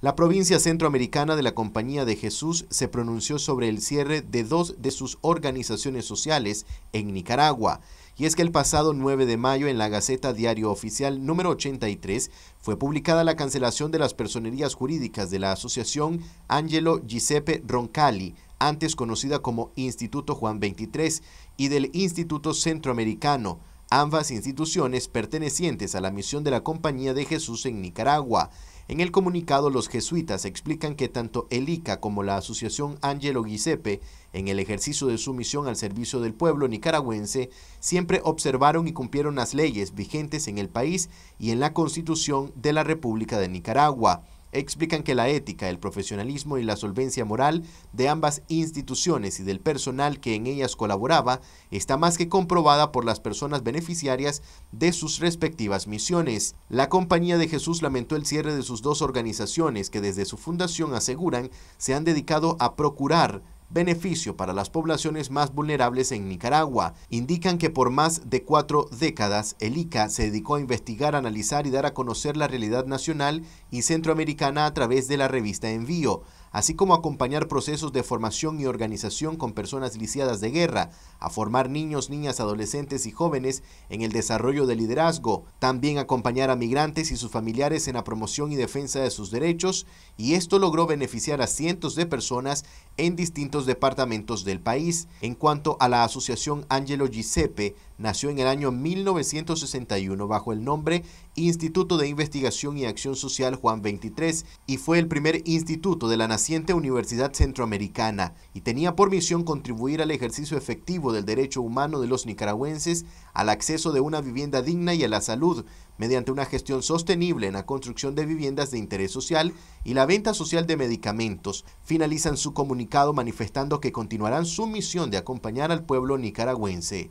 La provincia centroamericana de la Compañía de Jesús se pronunció sobre el cierre de dos de sus organizaciones sociales en Nicaragua. Y es que el pasado 9 de mayo en la Gaceta Diario Oficial número 83 fue publicada la cancelación de las personerías jurídicas de la Asociación Angelo Giuseppe Roncalli, antes conocida como Instituto Juan 23, y del Instituto Centroamericano, ambas instituciones pertenecientes a la misión de la Compañía de Jesús en Nicaragua. En el comunicado, los jesuitas explican que tanto el ICA como la Asociación Angelo Giuseppe, en el ejercicio de su misión al servicio del pueblo nicaragüense, siempre observaron y cumplieron las leyes vigentes en el país y en la Constitución de la República de Nicaragua explican que la ética, el profesionalismo y la solvencia moral de ambas instituciones y del personal que en ellas colaboraba está más que comprobada por las personas beneficiarias de sus respectivas misiones. La Compañía de Jesús lamentó el cierre de sus dos organizaciones que desde su fundación aseguran se han dedicado a procurar beneficio para las poblaciones más vulnerables en Nicaragua. Indican que por más de cuatro décadas, el ICA se dedicó a investigar, analizar y dar a conocer la realidad nacional y centroamericana a través de la revista Envío así como acompañar procesos de formación y organización con personas lisiadas de guerra, a formar niños, niñas, adolescentes y jóvenes en el desarrollo de liderazgo, también acompañar a migrantes y sus familiares en la promoción y defensa de sus derechos, y esto logró beneficiar a cientos de personas en distintos departamentos del país. En cuanto a la asociación Angelo Giuseppe, nació en el año 1961 bajo el nombre Instituto de Investigación y Acción Social Juan 23 y fue el primer instituto de la naciente Universidad Centroamericana y tenía por misión contribuir al ejercicio efectivo del derecho humano de los nicaragüenses al acceso de una vivienda digna y a la salud mediante una gestión sostenible en la construcción de viviendas de interés social y la venta social de medicamentos. Finalizan su comunicado manifestando que continuarán su misión de acompañar al pueblo nicaragüense.